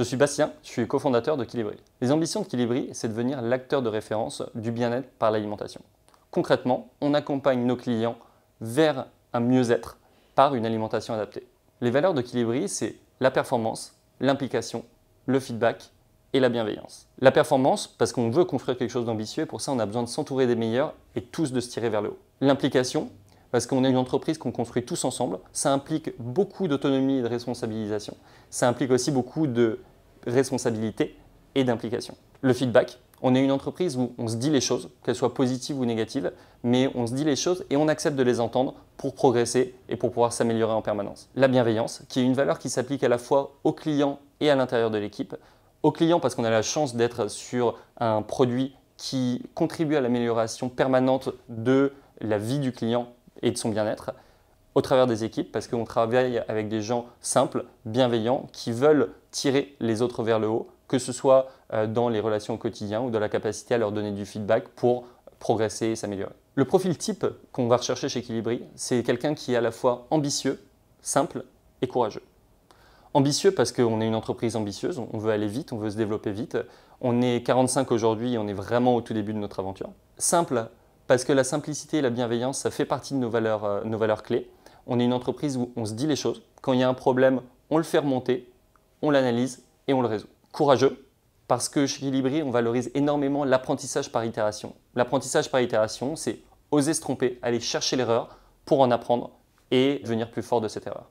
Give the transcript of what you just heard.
Je suis Bastien, je suis cofondateur de Kilibri. Les ambitions de Kilibri, c'est devenir l'acteur de référence du bien-être par l'alimentation. Concrètement, on accompagne nos clients vers un mieux-être par une alimentation adaptée. Les valeurs de Kilibri, c'est la performance, l'implication, le feedback et la bienveillance. La performance, parce qu'on veut construire quelque chose d'ambitieux, et pour ça on a besoin de s'entourer des meilleurs et tous de se tirer vers le haut. L'implication, parce qu'on est une entreprise qu'on construit tous ensemble, ça implique beaucoup d'autonomie et de responsabilisation. Ça implique aussi beaucoup de responsabilité et d'implication. Le feedback, on est une entreprise où on se dit les choses, qu'elles soient positives ou négatives, mais on se dit les choses et on accepte de les entendre pour progresser et pour pouvoir s'améliorer en permanence. La bienveillance, qui est une valeur qui s'applique à la fois aux clients et à l'intérieur de l'équipe. Aux clients parce qu'on a la chance d'être sur un produit qui contribue à l'amélioration permanente de la vie du client et de son bien-être au travers des équipes parce qu'on travaille avec des gens simples, bienveillants, qui veulent tirer les autres vers le haut, que ce soit euh, dans les relations au quotidien ou dans la capacité à leur donner du feedback pour progresser et s'améliorer. Le profil type qu'on va rechercher chez Equilibri, c'est quelqu'un qui est à la fois ambitieux, simple et courageux. Ambitieux parce qu'on est une entreprise ambitieuse, on veut aller vite, on veut se développer vite. On est 45 aujourd'hui, on est vraiment au tout début de notre aventure. Simple parce que la simplicité et la bienveillance, ça fait partie de nos valeurs, euh, nos valeurs clés on est une entreprise où on se dit les choses. Quand il y a un problème, on le fait remonter, on l'analyse et on le résout. Courageux, parce que chez Libri, on valorise énormément l'apprentissage par itération. L'apprentissage par itération, c'est oser se tromper, aller chercher l'erreur pour en apprendre et devenir plus fort de cette erreur.